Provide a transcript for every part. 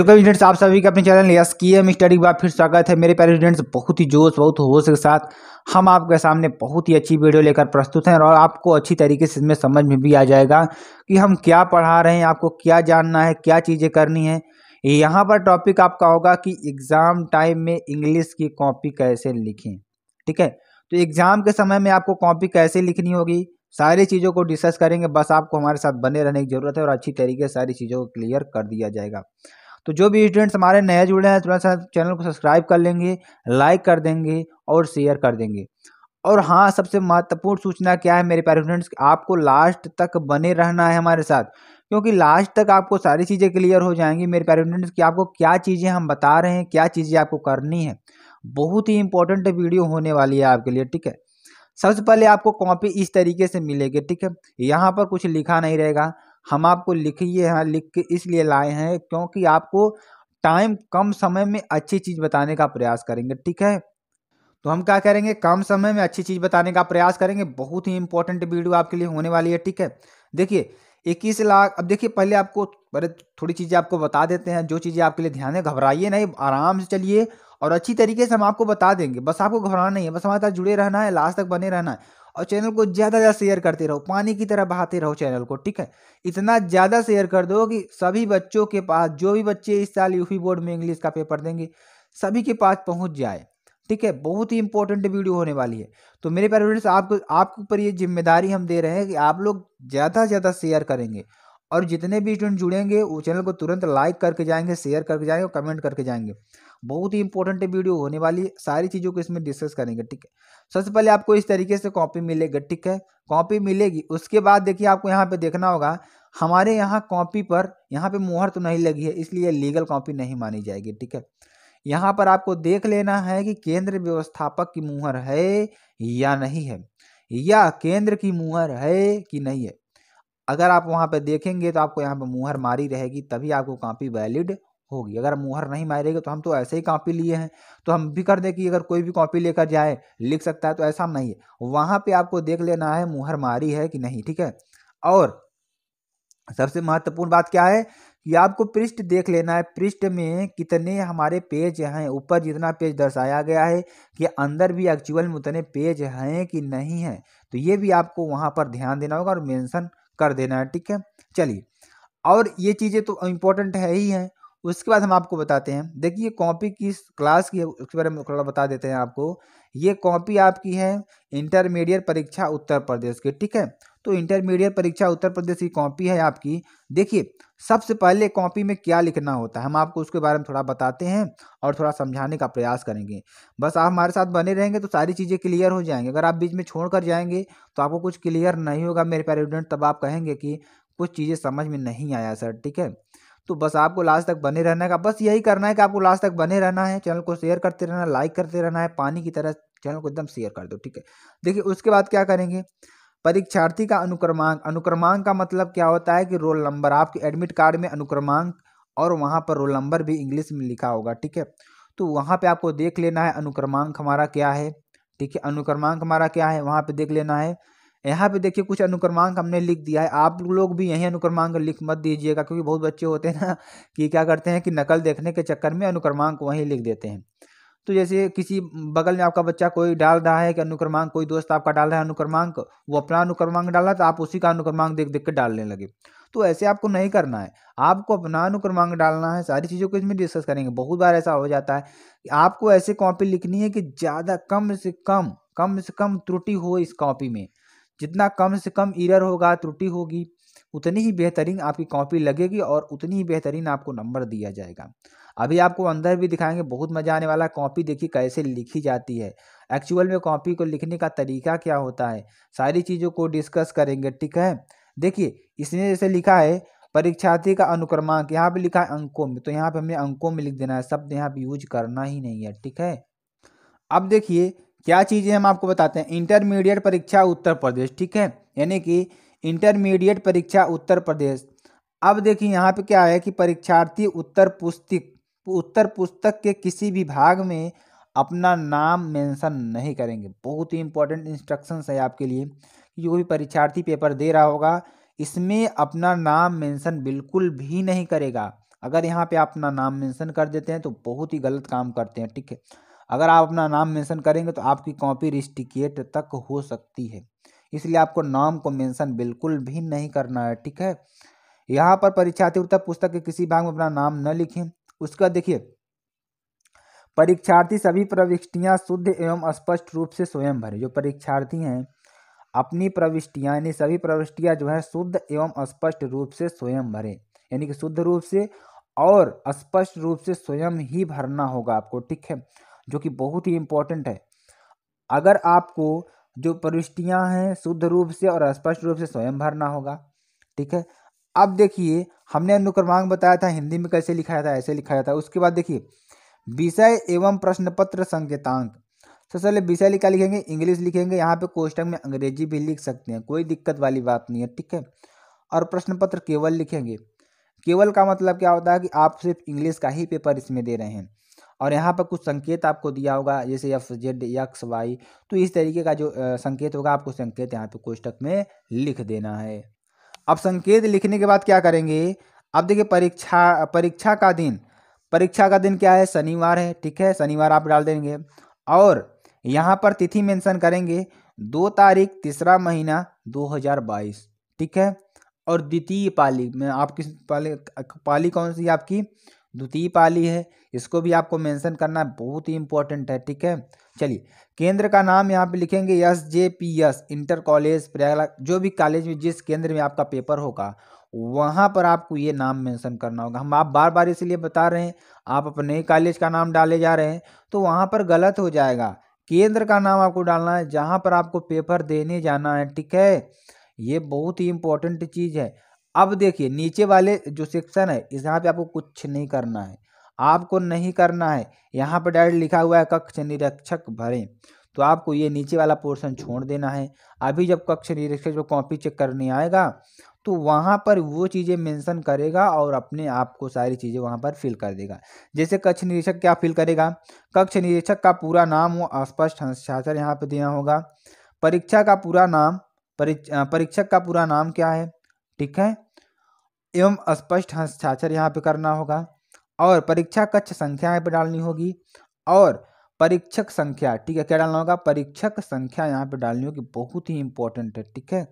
तो कभी स्टूडेंट्स आप सभी का अपने चैनल यस की एम स्टडी का फिर स्वागत है मेरे प्यारे स्टूडेंट्स बहुत ही जोश बहुत होश के साथ हम आपके सामने बहुत ही अच्छी वीडियो लेकर प्रस्तुत हैं और आपको अच्छी तरीके से इसमें समझ में भी आ जाएगा कि हम क्या पढ़ा रहे हैं आपको क्या जानना है क्या चीज़ें करनी है यहाँ पर टॉपिक आपका होगा कि एग्ज़ाम टाइम में इंग्लिश की कॉपी कैसे लिखें ठीक है तो एग्ज़ाम के समय में आपको कॉपी कैसे लिखनी होगी सारी चीज़ों को डिस्कस करेंगे बस आपको हमारे साथ बने रहने की ज़रूरत है और अच्छी तरीके से सारी चीज़ों को क्लियर कर दिया जाएगा तो जो भी स्टूडेंट्स हमारे नए जुड़े हैं थोड़ा सा चैनल को सब्सक्राइब कर लेंगे लाइक कर देंगे और शेयर कर देंगे और हाँ सबसे महत्वपूर्ण सूचना क्या है मेरे प्यारे स्टूडेंट्स आपको लास्ट तक बने रहना है हमारे साथ क्योंकि लास्ट तक आपको सारी चीज़ें क्लियर हो जाएंगी मेरे प्यारे स्टूडेंट्स कि आपको क्या चीज़ें हम बता रहे हैं क्या चीज़ें आपको करनी है बहुत ही इंपॉर्टेंट वीडियो होने वाली है आपके लिए ठीक है सबसे पहले आपको कॉपी इस तरीके से मिलेगी ठीक है यहाँ पर कुछ लिखा नहीं रहेगा हम आपको लिखिए हाँ लिख के इसलिए लाए हैं क्योंकि आपको टाइम कम समय में अच्छी चीज़ बताने का प्रयास करेंगे ठीक है तो हम क्या करेंगे कम समय में अच्छी चीज़ बताने का प्रयास करेंगे बहुत ही इंपॉर्टेंट वीडियो आपके लिए होने वाली है ठीक है देखिए इक्कीस लाख अब देखिए पहले आपको अरे थोड़ी चीज़ें आपको बता देते हैं जो चीज़ें आपके लिए ध्यान है घबराइए नहीं आराम से चलिए और अच्छी तरीके से हम आपको बता देंगे बस आपको घबराना नहीं है बस हमारे साथ जुड़े रहना है लास्ट तक बने रहना है और चैनल को ज़्यादा ज़्यादा शेयर करते रहो पानी की तरह बहाते रहो चैनल को ठीक है इतना ज़्यादा शेयर कर दो कि सभी बच्चों के पास जो भी बच्चे इस साल यूपी बोर्ड में इंग्लिश का पेपर देंगे सभी के पास पहुँच जाए ठीक है बहुत ही इंपॉर्टेंट वीडियो होने वाली है तो मेरे पेरेंट्स आपको आपके ऊपर ये जिम्मेदारी हम दे रहे हैं कि आप लोग ज़्यादा से ज़्यादा शेयर करेंगे और जितने भी स्टूडेंट जुड़ेंगे वो चैनल को तुरंत लाइक करके जाएंगे शेयर करके जाएंगे और कमेंट करके जाएंगे बहुत ही इंपॉर्टेंट वीडियो होने वाली है सारी चीज़ों को इसमें डिस्कस करेंगे ठीक है सबसे पहले आपको इस तरीके से कॉपी मिलेगा ठीक है कॉपी मिलेगी उसके बाद देखिए आपको यहाँ पे देखना होगा हमारे यहाँ कॉपी पर यहाँ पे मुहर तो नहीं लगी है इसलिए लीगल कॉपी नहीं मानी जाएगी ठीक है यहाँ पर आपको देख लेना है कि केंद्र व्यवस्थापक की मुहर है या नहीं है या केंद्र की मुहर है कि नहीं है अगर आप वहाँ पे देखेंगे तो आपको यहाँ पे मुहर मारी रहेगी तभी आपको कॉपी वैलिड होगी अगर मुहर नहीं मारेगी तो हम तो ऐसे ही कॉपी लिए हैं तो हम भी कर दें कि अगर कोई भी कॉपी लेकर जाए लिख सकता है तो ऐसा नहीं है वहाँ पर आपको देख लेना है मुहर मारी है कि नहीं ठीक है और सबसे महत्वपूर्ण बात क्या है कि आपको पृष्ठ देख लेना है पृष्ठ में कितने हमारे पेज हैं ऊपर जितना पेज दर्शाया गया है कि अंदर भी एक्चुअल में उतने पेज हैं कि नहीं है तो ये भी आपको वहाँ पर ध्यान देना होगा और मेंशन कर देना है ठीक है चलिए और ये चीज़ें तो इम्पोर्टेंट है ही हैं उसके बाद हम आपको बताते हैं देखिए कॉपी किस क्लास की है उसके बारे में थोड़ा बता देते हैं आपको ये कॉपी आपकी है इंटरमीडिएट परीक्षा उत्तर प्रदेश की ठीक है तो इंटरमीडिएट परीक्षा उत्तर प्रदेश की कॉपी है आपकी देखिए सबसे पहले कॉपी में क्या लिखना होता है हम आपको उसके बारे में थोड़ा बताते हैं और थोड़ा समझाने का प्रयास करेंगे बस आप हमारे साथ बने रहेंगे तो सारी चीज़ें क्लियर हो जाएंगी अगर आप बीच में छोड़ कर जाएंगे तो आपको कुछ क्लियर नहीं होगा मेरे प्यारे स्टूडेंट तब आप कहेंगे कि कुछ चीज़ें समझ में नहीं आया सर ठीक है तो बस आपको लास्ट तक बने रहना का बस यही करना है कि आपको लास्ट तक बने रहना है चैनल को शेयर करते रहना लाइक करते रहना है पानी की तरह चैनल को एकदम शेयर कर दो ठीक है देखिए उसके बाद क्या करेंगे परीक्षार्थी का अनुक्रमांक अनुक्रमांक का मतलब क्या होता है कि रोल नंबर आपके एडमिट कार्ड में अनुक्रमांक और वहाँ पर रोल नंबर भी इंग्लिश में लिखा होगा ठीक है तो वहाँ पर आपको देख लेना है अनुक्रमांक हमारा क्या है ठीक है अनुक्रमांक हमारा क्या है वहाँ पर देख लेना है यहाँ पे देखिए कुछ अनुक्रमांक हमने लिख दिया है आप लोग भी यही अनुक्रमांक लिख मत दीजिएगा क्योंकि बहुत बच्चे होते हैं ना कि क्या करते हैं कि नकल देखने के चक्कर में अनुक्रमांक वहीं लिख देते हैं तो जैसे किसी बगल में आपका बच्चा कोई डाल रहा है कि अनुक्रमांक कोई दोस्त आपका डाल रहा है अनुक्रमांक वो अपना अनुक्रमांक है तो आप उसी का अनुक्रमांक देख देख के डालने लगे तो ऐसे आपको नहीं करना है आपको अपना अनुक्रमांक डालना है सारी चीज़ों को इसमें डिस्कस करेंगे बहुत बार ऐसा हो जाता है कि आपको ऐसे कॉपी लिखनी है कि ज़्यादा कम से कम कम से कम त्रुटि हो इस कॉपी में जितना कम से कम ईरर होगा त्रुटि होगी उतनी ही बेहतरीन आपकी कॉपी लगेगी और उतनी ही बेहतरीन आपको नंबर दिया जाएगा अभी आपको अंदर भी दिखाएंगे बहुत मज़ा आने वाला कॉपी देखिए कैसे लिखी जाती है एक्चुअल में कॉपी को लिखने का तरीका क्या होता है सारी चीज़ों को डिस्कस करेंगे ठीक है देखिए इसने जैसे लिखा है परीक्षार्थी का अनुक्रमांक यहाँ पे लिखा है अंकों में तो यहाँ पे हमने अंकों में लिख देना है शब्द यहाँ पे यूज करना ही नहीं है ठीक है अब देखिए क्या चीज़ें हम आपको बताते हैं इंटरमीडिएट परीक्षा उत्तर प्रदेश ठीक है यानी कि इंटरमीडिएट परीक्षा उत्तर प्रदेश अब देखिए यहाँ पे क्या है कि परीक्षार्थी उत्तर पुस्तक उत्तर पुस्तक के किसी भी भाग में अपना नाम मेंशन नहीं करेंगे बहुत ही इंपॉर्टेंट इंस्ट्रक्शंस है आपके लिए जो भी परीक्षार्थी पेपर दे रहा होगा इसमें अपना नाम मेंशन बिल्कुल भी नहीं करेगा अगर यहाँ पे अपना नाम मेंशन कर देते हैं तो बहुत ही गलत काम करते हैं ठीक है अगर आप अपना नाम मेंशन करेंगे तो आपकी कॉपी रिस्टिकेट तक हो सकती है इसलिए आपको नाम को मेंशन बिल्कुल भी नहीं करना है ठीक है यहाँ पर परीक्षार्थी उत्तर पुस्तक के किसी भाग में अपना नाम न लिखें उसका देखिए परीक्षार्थी सभी प्रविष्टियाँ शुद्ध एवं स्पष्ट रूप से स्वयं भरे जो परीक्षार्थी हैं अपनी प्रविष्टियाँ यानी सभी प्रविष्टियाँ जो है शुद्ध एवं स्पष्ट रूप से स्वयं भरे यानी कि शुद्ध रूप से और स्पष्ट रूप से स्वयं ही भरना होगा आपको ठीक है जो कि बहुत ही इम्पोर्टेंट है अगर आपको जो प्रविष्टियाँ हैं शुद्ध रूप से और स्पष्ट रूप से स्वयं भरना होगा ठीक है अब देखिए हमने अनुक्रमांक बताया था हिंदी में कैसे लिखाया था ऐसे लिखाया था उसके बाद देखिए विषय एवं प्रश्न पत्र संकेतांक तो सबसे पहले विषय लिखा लिखेंगे इंग्लिश लिखेंगे यहाँ पे कोष्टक में अंग्रेजी भी लिख सकते हैं कोई दिक्कत वाली बात नहीं है ठीक है और प्रश्न पत्र केवल लिखेंगे केवल का मतलब क्या होता है कि आप सिर्फ इंग्लिश का ही पेपर इसमें दे रहे हैं और यहाँ पर कुछ संकेत आपको दिया होगा जैसे एफ जेड यक्स वाई तो इस तरीके का जो संकेत होगा आपको संकेत यहाँ पे कोष्टक में लिख देना है अब संकेत लिखने के बाद क्या करेंगे अब देखिए परीक्षा परीक्षा का दिन परीक्षा का दिन क्या है शनिवार है ठीक है शनिवार आप डाल देंगे और यहाँ पर तिथि मेंशन करेंगे दो तारीख तीसरा महीना 2022 ठीक है और द्वितीय पाली में आपकी पाली पाली कौन सी आपकी द्वितीय पाली है इसको भी आपको मेंशन करना बहुत ही इंपॉर्टेंट है ठीक है चलिए केंद्र का नाम यहाँ पे लिखेंगे S J P S inter college Prayagraj जो भी कॉलेज में जिस केंद्र में आपका पेपर होगा वहाँ पर आपको ये नाम मेंशन करना होगा हम आप बार बार इसलिए बता रहे हैं आप अपने कॉलेज का नाम डाले जा रहे हैं तो वहाँ पर गलत हो जाएगा केंद्र का नाम आपको डालना है जहाँ पर आपको पेपर देने जाना है ठीक है ये बहुत ही इंपॉर्टेंट चीज़ है अब देखिए नीचे वाले जो सेक्शन है इस यहाँ पे आपको कुछ नहीं करना है आपको नहीं करना है यहाँ पर डायरेक्ट लिखा हुआ है कक्ष निरीक्षक भरें तो आपको ये नीचे वाला पोर्शन छोड़ देना है अभी जब कक्ष निरीक्षक जो कॉपी चेक करने आएगा तो वहाँ पर वो चीज़ें मेंशन करेगा और अपने आप को सारी चीज़ें वहाँ पर फिल कर देगा जैसे कक्ष निरीक्षक क्या फिल करेगा कक्ष निरीक्षक का पूरा नाम वो स्पष्ट हस्ताक्षर यहाँ पर देना होगा परीक्षा का पूरा नाम परीक्षक का पूरा नाम क्या है ठीक है एवं स्पष्ट हस्ताक्षर यहाँ पे करना होगा और परीक्षा कक्ष संख्या यहाँ पे डालनी होगी और परीक्षक संख्या ठीक है क्या डालना होगा परीक्षक संख्या यहाँ पे डालनी होगी बहुत ही इंपॉर्टेंट है ठीक है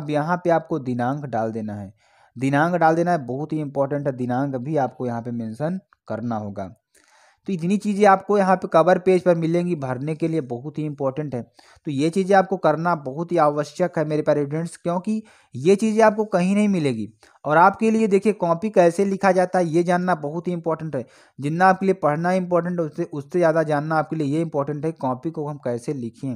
अब यहाँ पे आपको दिनांक डाल देना है दिनांक डाल देना है बहुत ही इंपॉर्टेंट है दिनांक भी आपको यहाँ पे मेंशन करना होगा तो इतनी चीज़ें आपको यहाँ पे कवर पेज पर मिलेंगी भरने के लिए बहुत ही इंपॉर्टेंट है तो ये चीज़ें आपको करना बहुत ही आवश्यक है मेरे प्यारे स्टूडेंट्स क्योंकि ये चीज़ें आपको कहीं नहीं मिलेगी और आपके लिए देखिए कॉपी कैसे लिखा जाता है ये जानना बहुत ही इंपॉर्टेंट है जितना आपके लिए पढ़ना इंपॉर्टेंट है उससे उससे ज़्यादा जानना आपके लिए ये इंपॉर्टेंट है कॉपी को हम कैसे लिखें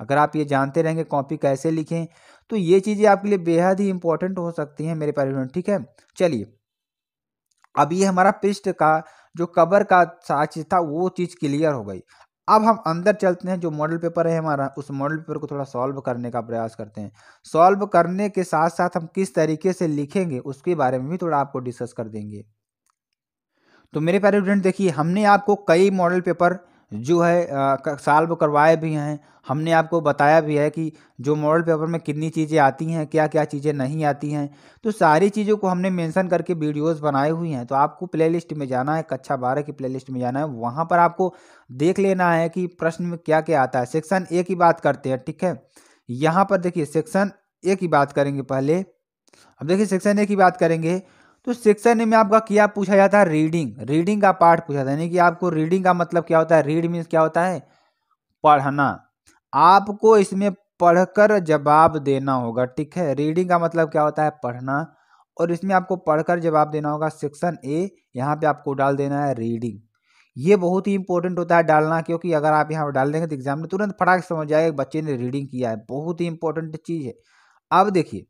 अगर आप ये जानते रहेंगे कॉपी कैसे लिखें तो ये चीज़ें आपके लिए बेहद ही इंपॉर्टेंट हो सकती हैं मेरे प्यारे ठीक है चलिए अब ये हमारा पृष्ठ का जो कबर का साक्ष्य था वो चीज़ क्लियर हो गई अब हम अंदर चलते हैं जो मॉडल पेपर है हमारा उस मॉडल पेपर को थोड़ा सॉल्व करने का प्रयास करते हैं सॉल्व करने के साथ साथ हम किस तरीके से लिखेंगे उसके बारे में भी थोड़ा आपको डिस्कस कर देंगे तो मेरे प्यारे स्टूडेंट देखिए हमने आपको कई मॉडल पेपर जो है सॉल्व करवाए भी हैं हमने आपको बताया भी है कि जो मॉडल पेपर में कितनी चीज़ें आती हैं क्या क्या चीज़ें नहीं आती हैं तो सारी चीज़ों को हमने मेंशन करके वीडियोस बनाए हुई हैं तो आपको प्लेलिस्ट में जाना है कक्षा बारह की प्लेलिस्ट में जाना है वहाँ पर आपको देख लेना है कि प्रश्न में क्या क्या आता है सेक्शन ए की बात करते हैं ठीक है यहाँ पर देखिए सेक्शन ए की बात करेंगे पहले अब देखिए सेक्शन ए की बात करेंगे तो सेक्शन ए में आपका क्या पूछा जाता है रीडिंग रीडिंग का पार्ट पूछा जाता है यानी कि आपको रीडिंग का मतलब क्या होता है रीड मीन्स क्या होता है पढ़ना आपको इसमें पढ़कर जवाब देना होगा ठीक है रीडिंग का मतलब क्या होता है पढ़ना और इसमें आपको पढ़कर जवाब देना होगा सेक्शन ए यहाँ पे आपको डाल देना है रीडिंग ये बहुत ही इंपॉर्टेंट होता है डालना क्योंकि अगर आप यहाँ पर डाल देंगे तो एग्जाम में तुरंत फटाक समझ जाएगा बच्चे ने रीडिंग किया है बहुत ही इंपॉर्टेंट चीज़ है अब देखिए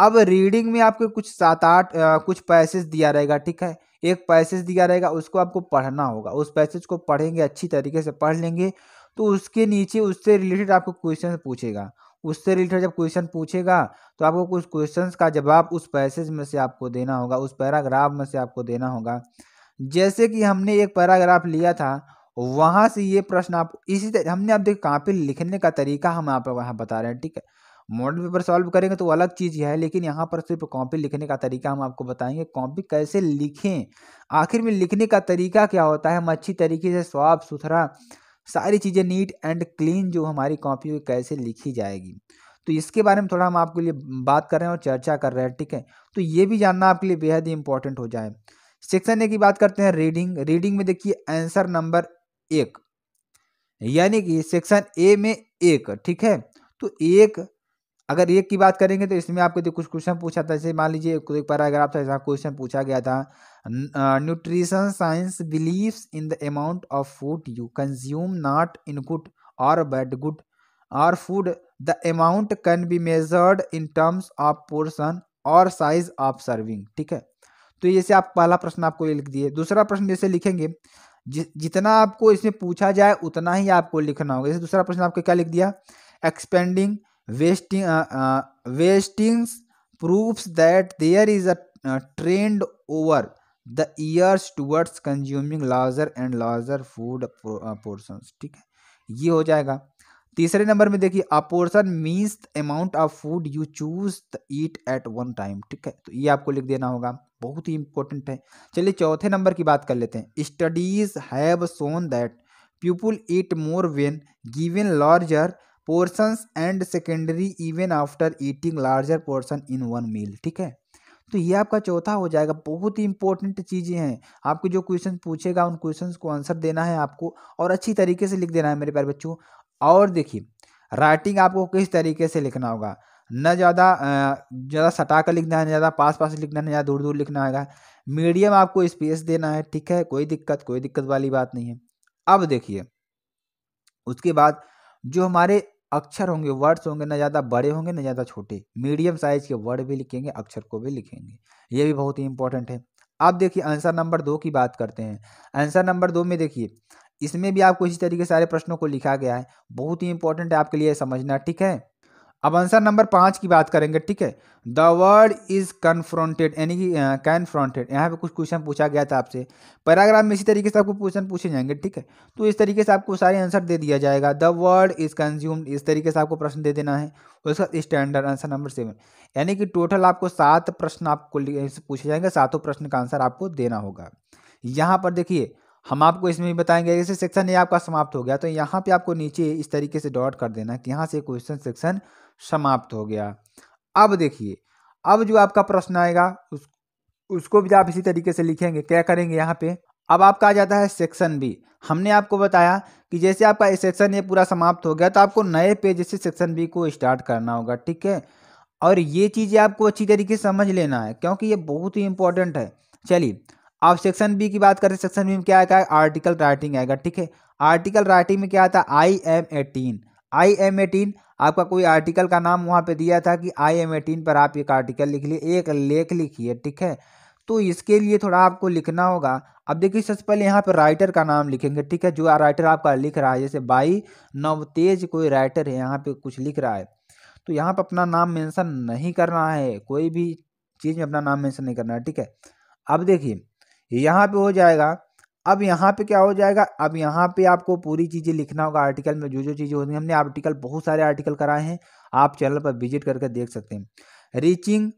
अब रीडिंग में आपको कुछ सात आठ कुछ पैसेज दिया रहेगा ठीक है एक पैसेज दिया रहेगा उसको आपको पढ़ना होगा उस पैसेज को पढ़ेंगे अच्छी तरीके से पढ़ लेंगे तो उसके नीचे उससे रिलेटेड आपको क्वेश्चन पूछेगा उससे रिलेटेड जब क्वेश्चन पूछेगा तो आपको कुछ क्वेश्चंस का जवाब उस पैसेज में से आपको देना होगा उस पैराग्राफ में से आपको देना होगा जैसे कि हमने एक पैराग्राफ लिया था वहाँ से ये प्रश्न आप इसी हमने आप देखिए कापी लिखने का तरीका हम आप वहाँ बता रहे हैं ठीक है मॉडल पेपर सॉल्व करेंगे तो अलग चीज़ है लेकिन यहाँ पर सिर्फ कॉपी लिखने का तरीका हम आपको बताएंगे कॉपी कैसे लिखें आखिर में लिखने का तरीका क्या होता है हम अच्छी तरीके से साफ सुथरा सारी चीज़ें नीट एंड क्लीन जो हमारी कॉपी कैसे लिखी जाएगी तो इसके बारे में थोड़ा हम आपके लिए बात कर रहे हैं और चर्चा कर रहे हैं ठीक है तो ये भी जानना आपके लिए बेहद ही इंपॉर्टेंट हो जाए सेक्शन ए की बात करते हैं रीडिंग रीडिंग में देखिए आंसर नंबर एक यानी कि सेक्शन ए में एक ठीक है तो एक अगर एक की बात करेंगे तो इसमें आपको जो कुछ क्वेश्चन पूछा था जैसे मान लीजिए एक पैराग्राफ था जहाँ क्वेश्चन पूछा गया था nutrition science believes in the amount of food you consume not in good और बैड गुड और food the amount can be measured in terms of portion और साइज ऑफ सर्विंग ठीक है तो जैसे आप पहला प्रश्न आपको ये लिख दिए दूसरा प्रश्न जैसे लिखेंगे जि, जितना आपको इसमें पूछा जाए उतना ही आपको लिखना होगा जैसे दूसरा प्रश्न आपको क्या लिख दिया expanding wasting uh, proofs that there is a trend over the years towards consuming larger and larger food portion ठीक है ये हो जाएगा तीसरे नंबर में देखिए a portion means amount of food you choose the eat at one time ठीक है तो ये आपको लिख देना होगा बहुत ही इंपॉर्टेंट है चलिए चौथे नंबर की बात कर लेते हैं studies have shown that people eat more when given larger portions and secondary even after eating larger portion in one meal ठीक है तो ये आपका चौथा हो जाएगा बहुत ही इंपॉर्टेंट चीज़ें हैं आपको जो क्वेश्चन पूछेगा उन क्वेश्चन को आंसर देना है आपको और अच्छी तरीके से लिख देना है मेरे प्यार बच्चों और देखिए राइटिंग आपको किस तरीके से लिखना होगा न ज़्यादा ज़्यादा सटा कर लिखना है ना ज़्यादा पास पास लिखना है ना ज़्यादा दूर दूर लिखना है मीडियम आपको स्पेस देना है ठीक है कोई दिक्कत कोई दिक्कत वाली बात नहीं है अब देखिए उसके बाद जो हमारे अक्षर होंगे वर्ड्स होंगे ना ज़्यादा बड़े होंगे ना ज़्यादा छोटे मीडियम साइज के वर्ड भी लिखेंगे अक्षर को भी लिखेंगे ये भी बहुत ही इंपॉर्टेंट है अब देखिए आंसर नंबर दो की बात करते हैं आंसर नंबर दो में देखिए इसमें भी आपको इसी तरीके सारे प्रश्नों को लिखा गया है बहुत ही इंपॉर्टेंट है आपके लिए समझना ठीक है अब आंसर नंबर पांच की बात करेंगे ठीक है द वर्ड इज कन्फ्रॉन्टेड यानी कि कन्फ्रॉन्टेड यहाँ पे कुछ क्वेश्चन पूछा गया था आपसे पैराग्राफ में इसी तरीके से आपको क्वेश्चन पूछे जाएंगे ठीक है तो इस तरीके से आपको सारे आंसर दे दिया जाएगा द वर्ड इज कंज्यूम्ड इस तरीके से आपको प्रश्न दे देना है उसका स्टैंडर्ड आंसर नंबर सेवन यानी कि टोटल आपको सात प्रश्न आपको पूछे जाएंगे सातों प्रश्न का आंसर आपको देना होगा यहाँ पर देखिए हम आपको इसमें भी बताएंगे जैसे सेक्शन ये आपका समाप्त हो गया तो यहाँ पे आपको नीचे इस तरीके से डॉट कर देना कि यहाँ से क्वेश्चन सेक्शन समाप्त हो गया अब देखिए अब जो आपका प्रश्न आएगा उस उसको भी आप इसी तरीके से लिखेंगे क्या करेंगे यहाँ पे अब आपका आ जाता है सेक्शन बी हमने आपको बताया कि जैसे आपका सेक्शन ये पूरा समाप्त हो गया तो आपको नए पेज से सेक्शन बी को स्टार्ट करना होगा ठीक है और ये चीज़ें आपको अच्छी तरीके से समझ लेना है क्योंकि ये बहुत ही इंपॉर्टेंट है चलिए आप सेक्शन बी की बात करें सेक्शन बी में क्या आएगा आर्टिकल राइटिंग आएगा ठीक है आर्टिकल राइटिंग में क्या आता है I am eighteen I am eighteen आपका कोई आर्टिकल का नाम वहाँ पे दिया था कि आई एम एटीन पर आप एक आर्टिकल लिख लिए एक लेख लिखिए ठीक है तो इसके लिए थोड़ा आपको लिखना होगा अब देखिए सबसे पहले यहाँ पर राइटर का नाम लिखेंगे ठीक है जो राइटर आपका लिख रहा है जैसे बाई नवतेज कोई राइटर है यहाँ पे कुछ लिख रहा है तो यहाँ पर अपना नाम मेंशन नहीं करना है कोई भी चीज़ में अपना नाम मेंशन नहीं करना है ठीक है अब देखिए यहाँ पे हो जाएगा अब यहाँ पे क्या हो जाएगा अब यहाँ पे आपको पूरी चीज़ें लिखना होगा आर्टिकल में जो जो चीज़ें होती हैं हमने आर्टिकल बहुत सारे आर्टिकल कराए हैं आप चैनल पर विजिट करके देख सकते हैं reaching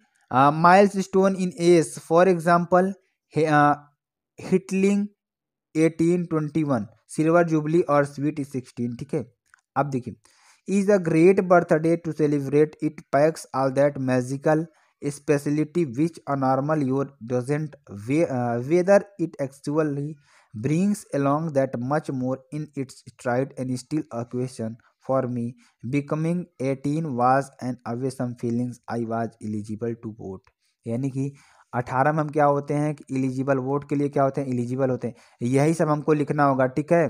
milestones in as for example hitting eighteen twenty one silver jubilee और स्वीट सिक्सटीन ठीक है अब देखिए is a great birthday to celebrate it packs all that magical speciality which a normal year doesn't whether it actually brings along that much more in its tried and still a for me becoming eighteen was and away some feelings I was eligible to vote यानी कि अठारह में हम क्या होते हैं कि eligible vote के लिए क्या होते हैं इलिजिबल होते हैं यही सब हमको लिखना होगा ठीक है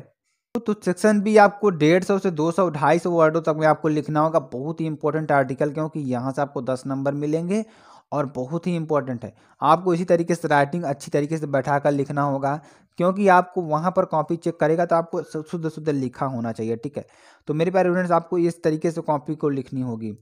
तो सेक्शन बी आपको डेढ़ सौ से दो सौ ढाई सौ वर्डों तक में आपको लिखना होगा बहुत ही इंपॉर्टेंट आर्टिकल क्योंकि यहाँ से आपको दस नंबर मिलेंगे और बहुत ही इंपॉर्टेंट है आपको इसी तरीके से राइटिंग अच्छी तरीके से बैठा कर लिखना होगा क्योंकि आपको वहाँ पर कॉपी चेक करेगा तो आपको शुद्ध शुद्ध लिखा होना चाहिए ठीक है तो मेरे प्यारे स्टूडेंट्स आपको इस तरीके से कॉपी को लिखनी होगी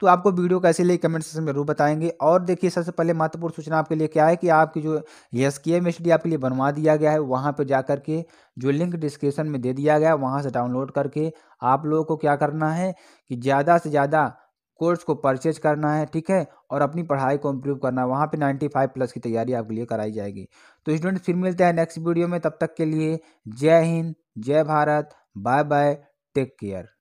तो आपको वीडियो कैसे लिए कमेंट सेक्शन में जरूर बताएंगे और देखिए सबसे पहले महत्वपूर्ण सूचना आपके लिए क्या है कि आपकी जो यस के एम आपके लिए बनवा दिया गया है वहाँ पर जा के जो लिंक डिस्क्रिप्शन में दे दिया गया है वहाँ से डाउनलोड करके आप लोगों को क्या करना है कि ज़्यादा से ज़्यादा कोर्स को परचेज करना है ठीक है और अपनी पढ़ाई को इम्प्रूव करना है वहाँ पे फाइव प्लस की तैयारी आपके लिए कराई जाएगी तो स्टूडेंट फिर मिलते हैं नेक्स्ट वीडियो में तब तक के लिए जय हिंद जय Bharat bye bye take care